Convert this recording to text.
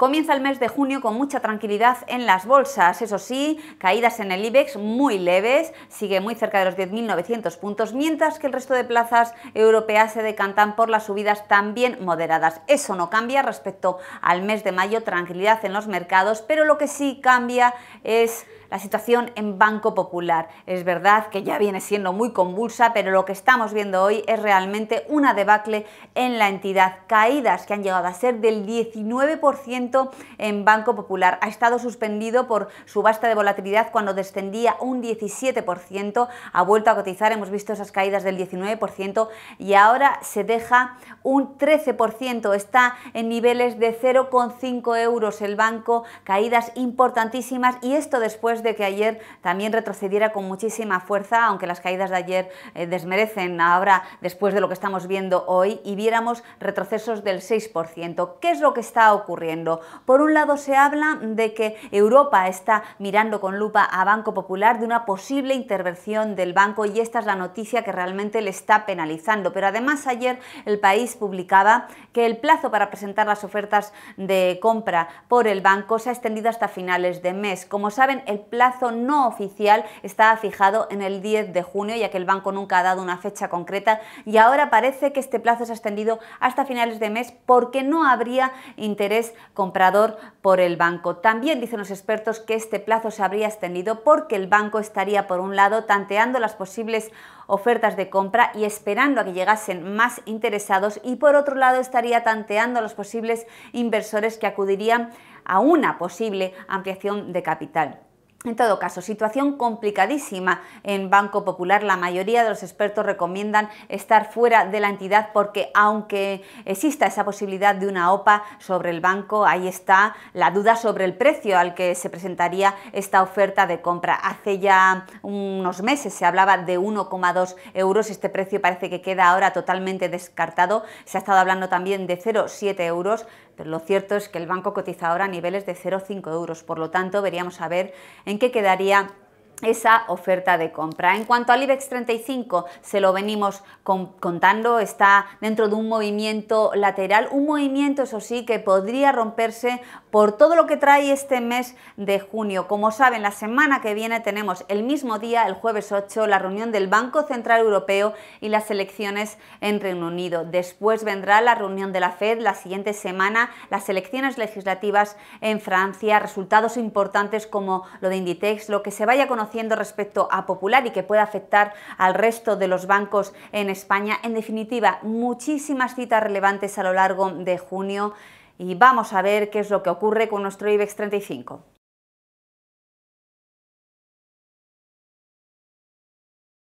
Comienza el mes de junio con mucha tranquilidad en las bolsas, eso sí, caídas en el IBEX muy leves, sigue muy cerca de los 10.900 puntos, mientras que el resto de plazas europeas se decantan por las subidas también moderadas. Eso no cambia respecto al mes de mayo, tranquilidad en los mercados, pero lo que sí cambia es la situación en Banco Popular es verdad que ya viene siendo muy convulsa, pero lo que estamos viendo hoy es realmente una debacle en la entidad. Caídas que han llegado a ser del 19% en Banco Popular. Ha estado suspendido por subasta de volatilidad cuando descendía un 17%, ha vuelto a cotizar, hemos visto esas caídas del 19% y ahora se deja un 13%, está en niveles de 0,5 euros el banco, caídas importantísimas y esto después de que ayer también retrocediera con muchísima fuerza, aunque las caídas de ayer eh, desmerecen ahora después de lo que estamos viendo hoy, y viéramos retrocesos del 6%. ¿Qué es lo que está ocurriendo? Por un lado se habla de que Europa está mirando con lupa a Banco Popular de una posible intervención del banco y esta es la noticia que realmente le está penalizando. Pero además ayer el país publicaba que el plazo para presentar las ofertas de compra por el banco se ha extendido hasta finales de mes. Como saben, el plazo no oficial estaba fijado en el 10 de junio, ya que el banco nunca ha dado una fecha concreta y ahora parece que este plazo se ha extendido hasta finales de mes porque no habría interés comprador por el banco. También dicen los expertos que este plazo se habría extendido porque el banco estaría, por un lado, tanteando las posibles ofertas de compra y esperando a que llegasen más interesados y por otro lado estaría tanteando a los posibles inversores que acudirían a una posible ampliación de capital. En todo caso, situación complicadísima en Banco Popular. La mayoría de los expertos recomiendan estar fuera de la entidad porque aunque exista esa posibilidad de una OPA sobre el banco, ahí está la duda sobre el precio al que se presentaría esta oferta de compra. Hace ya unos meses se hablaba de 1,2 euros. Este precio parece que queda ahora totalmente descartado. Se ha estado hablando también de 0,7 euros lo cierto es que el banco cotiza ahora a niveles de 0,5 euros, por lo tanto veríamos a ver en qué quedaría esa oferta de compra. En cuanto al IBEX 35, se lo venimos contando, está dentro de un movimiento lateral, un movimiento, eso sí, que podría romperse por todo lo que trae este mes de junio. Como saben, la semana que viene tenemos el mismo día, el jueves 8, la reunión del Banco Central Europeo y las elecciones en Reino Unido. Después vendrá la reunión de la FED, la siguiente semana las elecciones legislativas en Francia, resultados importantes como lo de Inditex, lo que se vaya a conocer haciendo respecto a Popular y que pueda afectar al resto de los bancos en España. En definitiva, muchísimas citas relevantes a lo largo de junio y vamos a ver qué es lo que ocurre con nuestro IBEX 35.